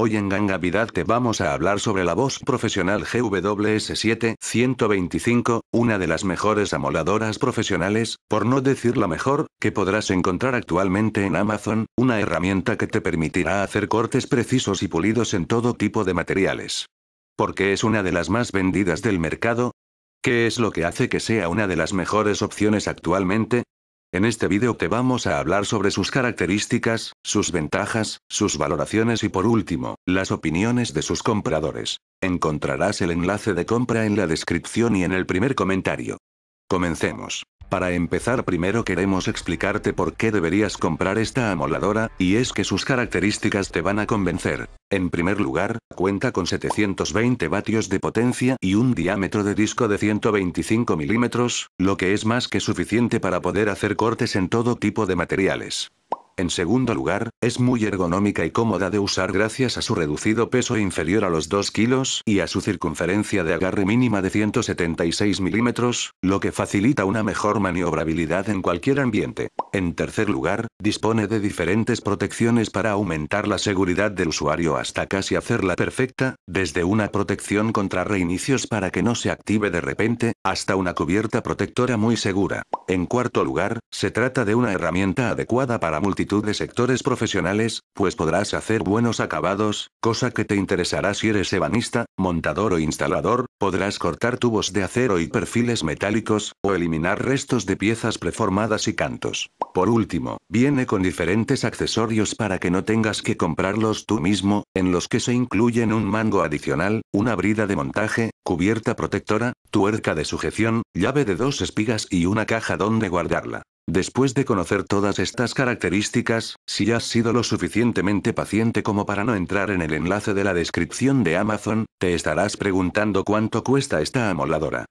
Hoy en Gangavidad te vamos a hablar sobre la voz profesional GWS7-125, una de las mejores amoladoras profesionales, por no decir la mejor, que podrás encontrar actualmente en Amazon, una herramienta que te permitirá hacer cortes precisos y pulidos en todo tipo de materiales. ¿Por qué es una de las más vendidas del mercado, ¿Qué es lo que hace que sea una de las mejores opciones actualmente? En este vídeo te vamos a hablar sobre sus características, sus ventajas, sus valoraciones y por último, las opiniones de sus compradores. Encontrarás el enlace de compra en la descripción y en el primer comentario. Comencemos. Para empezar primero queremos explicarte por qué deberías comprar esta amoladora, y es que sus características te van a convencer. En primer lugar, cuenta con 720 vatios de potencia y un diámetro de disco de 125 milímetros, lo que es más que suficiente para poder hacer cortes en todo tipo de materiales. En segundo lugar, es muy ergonómica y cómoda de usar gracias a su reducido peso inferior a los 2 kilos y a su circunferencia de agarre mínima de 176 milímetros, lo que facilita una mejor maniobrabilidad en cualquier ambiente. En tercer lugar, dispone de diferentes protecciones para aumentar la seguridad del usuario hasta casi hacerla perfecta, desde una protección contra reinicios para que no se active de repente, hasta una cubierta protectora muy segura. En cuarto lugar, se trata de una herramienta adecuada para multi de sectores profesionales, pues podrás hacer buenos acabados, cosa que te interesará si eres ebanista, montador o instalador, podrás cortar tubos de acero y perfiles metálicos, o eliminar restos de piezas preformadas y cantos. Por último, viene con diferentes accesorios para que no tengas que comprarlos tú mismo, en los que se incluyen un mango adicional, una brida de montaje, cubierta protectora, tuerca de sujeción, llave de dos espigas y una caja donde guardarla. Después de conocer todas estas características, si has sido lo suficientemente paciente como para no entrar en el enlace de la descripción de Amazon, te estarás preguntando cuánto cuesta esta amoladora.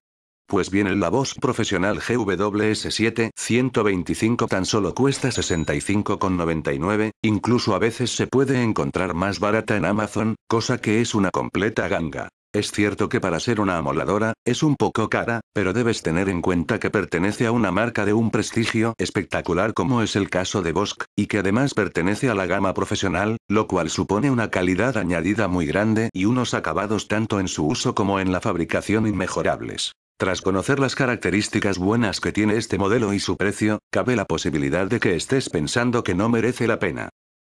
Pues bien la voz Profesional GWS7 125 tan solo cuesta 65,99, incluso a veces se puede encontrar más barata en Amazon, cosa que es una completa ganga. Es cierto que para ser una amoladora, es un poco cara, pero debes tener en cuenta que pertenece a una marca de un prestigio espectacular como es el caso de Bosch, y que además pertenece a la gama profesional, lo cual supone una calidad añadida muy grande y unos acabados tanto en su uso como en la fabricación inmejorables. Tras conocer las características buenas que tiene este modelo y su precio, cabe la posibilidad de que estés pensando que no merece la pena.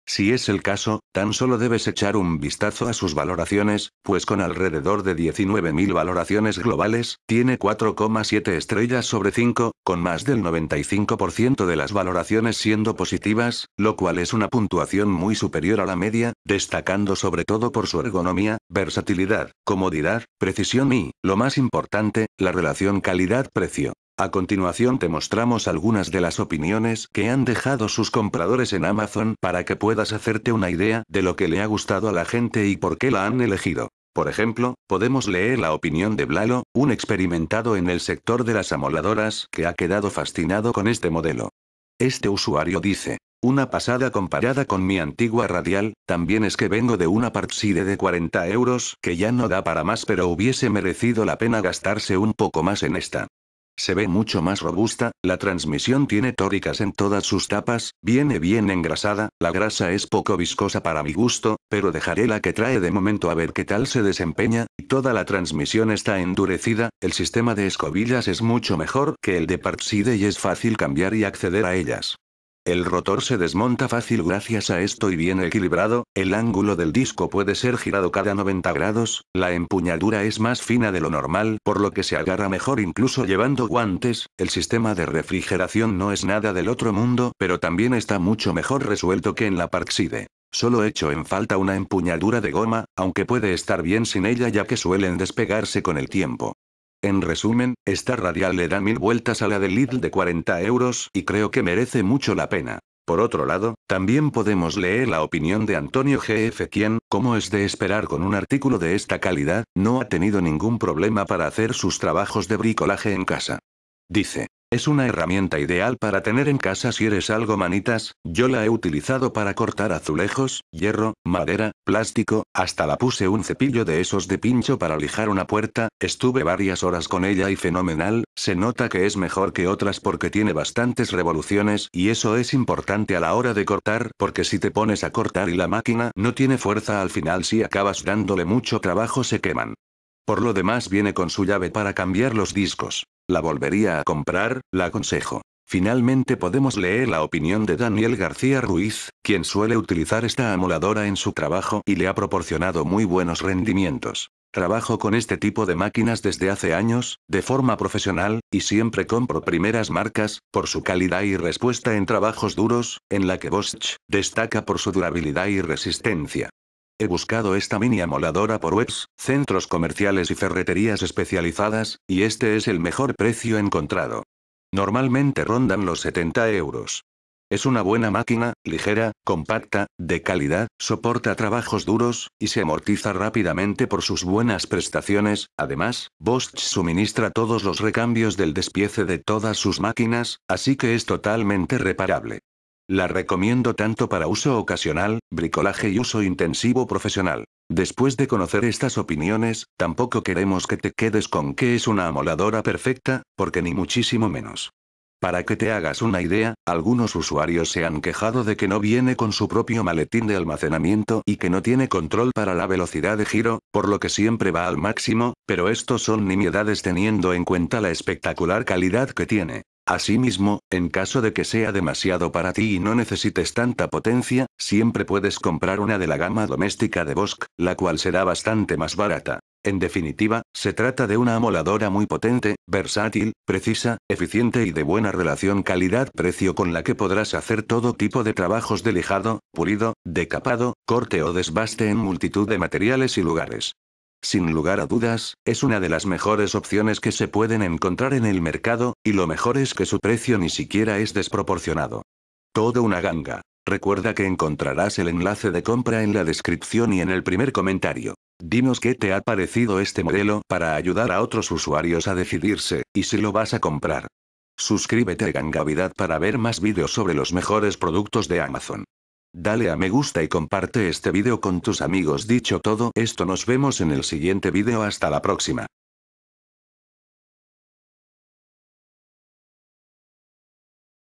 Si es el caso, tan solo debes echar un vistazo a sus valoraciones, pues con alrededor de 19.000 valoraciones globales, tiene 4,7 estrellas sobre 5, con más del 95% de las valoraciones siendo positivas, lo cual es una puntuación muy superior a la media, destacando sobre todo por su ergonomía, versatilidad, comodidad, precisión y, lo más importante, la relación calidad-precio. A continuación te mostramos algunas de las opiniones que han dejado sus compradores en Amazon para que puedas hacerte una idea de lo que le ha gustado a la gente y por qué la han elegido. Por ejemplo, podemos leer la opinión de Blalo, un experimentado en el sector de las amoladoras que ha quedado fascinado con este modelo. Este usuario dice, una pasada comparada con mi antigua radial, también es que vengo de una partside de 40 euros que ya no da para más pero hubiese merecido la pena gastarse un poco más en esta. Se ve mucho más robusta, la transmisión tiene tóricas en todas sus tapas, viene bien engrasada, la grasa es poco viscosa para mi gusto, pero dejaré la que trae de momento a ver qué tal se desempeña, Y toda la transmisión está endurecida, el sistema de escobillas es mucho mejor que el de Partside y es fácil cambiar y acceder a ellas. El rotor se desmonta fácil gracias a esto y bien equilibrado, el ángulo del disco puede ser girado cada 90 grados, la empuñadura es más fina de lo normal por lo que se agarra mejor incluso llevando guantes, el sistema de refrigeración no es nada del otro mundo pero también está mucho mejor resuelto que en la Parkside. Solo echo en falta una empuñadura de goma, aunque puede estar bien sin ella ya que suelen despegarse con el tiempo. En resumen, esta radial le da mil vueltas a la del Lidl de 40 euros y creo que merece mucho la pena. Por otro lado, también podemos leer la opinión de Antonio GF quien, como es de esperar con un artículo de esta calidad, no ha tenido ningún problema para hacer sus trabajos de bricolaje en casa. Dice. Es una herramienta ideal para tener en casa si eres algo manitas, yo la he utilizado para cortar azulejos, hierro, madera, plástico, hasta la puse un cepillo de esos de pincho para lijar una puerta, estuve varias horas con ella y fenomenal, se nota que es mejor que otras porque tiene bastantes revoluciones y eso es importante a la hora de cortar porque si te pones a cortar y la máquina no tiene fuerza al final si acabas dándole mucho trabajo se queman. Por lo demás viene con su llave para cambiar los discos. La volvería a comprar, la aconsejo. Finalmente podemos leer la opinión de Daniel García Ruiz, quien suele utilizar esta amoladora en su trabajo y le ha proporcionado muy buenos rendimientos. Trabajo con este tipo de máquinas desde hace años, de forma profesional, y siempre compro primeras marcas, por su calidad y respuesta en trabajos duros, en la que Bosch destaca por su durabilidad y resistencia buscado esta mini amoladora por webs, centros comerciales y ferreterías especializadas, y este es el mejor precio encontrado. Normalmente rondan los 70 euros. Es una buena máquina, ligera, compacta, de calidad, soporta trabajos duros, y se amortiza rápidamente por sus buenas prestaciones. Además, Bosch suministra todos los recambios del despiece de todas sus máquinas, así que es totalmente reparable. La recomiendo tanto para uso ocasional, bricolaje y uso intensivo profesional. Después de conocer estas opiniones, tampoco queremos que te quedes con que es una amoladora perfecta, porque ni muchísimo menos. Para que te hagas una idea, algunos usuarios se han quejado de que no viene con su propio maletín de almacenamiento y que no tiene control para la velocidad de giro, por lo que siempre va al máximo, pero estos son nimiedades teniendo en cuenta la espectacular calidad que tiene. Asimismo, en caso de que sea demasiado para ti y no necesites tanta potencia, siempre puedes comprar una de la gama doméstica de Bosch, la cual será bastante más barata. En definitiva, se trata de una amoladora muy potente, versátil, precisa, eficiente y de buena relación calidad-precio con la que podrás hacer todo tipo de trabajos de lijado, pulido, decapado, corte o desbaste en multitud de materiales y lugares. Sin lugar a dudas, es una de las mejores opciones que se pueden encontrar en el mercado, y lo mejor es que su precio ni siquiera es desproporcionado. Todo una ganga. Recuerda que encontrarás el enlace de compra en la descripción y en el primer comentario. Dinos qué te ha parecido este modelo para ayudar a otros usuarios a decidirse, y si lo vas a comprar. Suscríbete a Gangavidad para ver más vídeos sobre los mejores productos de Amazon. Dale a me gusta y comparte este video con tus amigos. Dicho todo esto nos vemos en el siguiente video. hasta la próxima.